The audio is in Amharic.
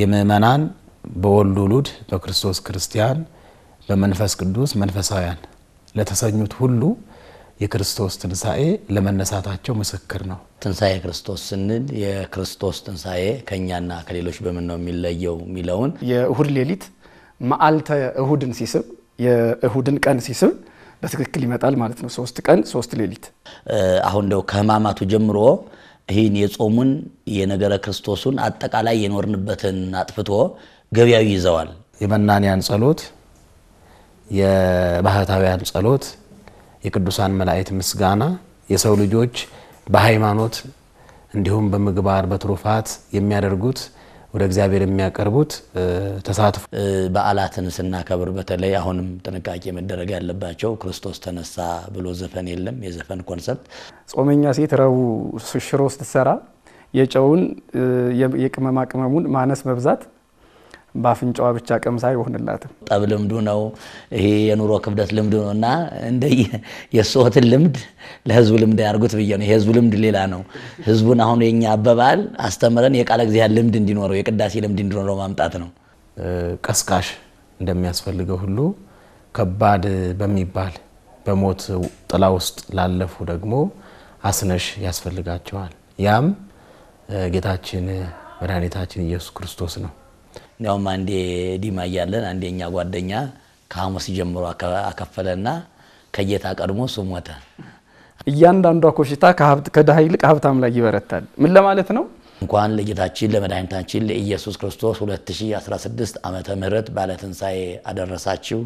የምእመናን በወልድ ውሉድ በክርስቶስ ክርስቲያን በመንፈስ ቅዱስ መንፈሳውያን ለተሰኙት ሁሉ የክርስቶስ ትንሣኤ ለመነሳታቸው ምስክር ነው። ትንሣኤ ክርስቶስ ስንል የክርስቶስ ትንሣኤ ከእኛና ከሌሎች በምን ነው የሚለየው የሚለውን የእሁድ ሌሊት መዓልተ እሁድን ሲስብ የእሁድን ቀን ሲስብ በትክክል ይመጣል ማለት ነው። ሶስት ቀን ሶስት ሌሊት አሁን እንደው ከህማማቱ ጀምሮ ይህን የጾሙን የነገረ ክርስቶሱን አጠቃላይ የኖርንበትን አጥፍቶ ገቢያዊ ይዘዋል። የመናንያን ጸሎት፣ የባህታውያን ጸሎት፣ የቅዱሳን መላእክት ምስጋና የሰው ልጆች በሃይማኖት እንዲሁም በምግባር በትሩፋት የሚያደርጉት ወደ እግዚአብሔር የሚያቀርቡት ተሳትፎ በዓላትን ስናከብር በተለይ አሁንም ጥንቃቄ መደረግ ያለባቸው ክርስቶስ ተነሳ ብሎ ዘፈን የለም። የዘፈን ኮንሰፕት ጾመኛ ሴት ረቡዕ ሽሮ ስትሰራ የጨውን የቅመማ ቅመሙን ማነስ መብዛት በአፍንጫዋ ብቻ ቀምሳ አይሆንላትም። ጠብ ልምዱ ነው፣ ይሄ የኑሮ ክብደት ልምዱ ነው እና እንደ የሶትን ልምድ ለህዝቡ ልምድ ያርጉት ብዬ ነው። የህዝቡ ልምድ ሌላ ነው። ህዝቡን አሁን የኛ አበባል አስተምረን የቃለ እግዚአብሔር ልምድ እንዲኖረው የቅዳሴ ልምድ እንዲኖረው ማምጣት ነው። ቀስቃሽ እንደሚያስፈልገው ሁሉ ከባድ በሚባል በሞት ጥላ ውስጥ ላለፉ ደግሞ አስነሽ ያስፈልጋቸዋል። ያም ጌታችን መድኃኒታችን ኢየሱስ ክርስቶስ ነው። እንዲያውም አንዴ ዲማ እያለን አንዴ ጓደኛ ከሐሙስ ጀምሮ አከፈለና ከጌታ ቀድሞ እሱ ሞተ። እያንዳንዷ ኮሽታ ከድሃ ይልቅ ሀብታም ላይ ይበረታል። ምን ለማለት ነው? እንኳን ለጌታችን ለመድኃኒታችን ለኢየሱስ ክርስቶስ 2016 ዓመተ ምህረት ባለ ትንሣኤ አደረሳችሁ።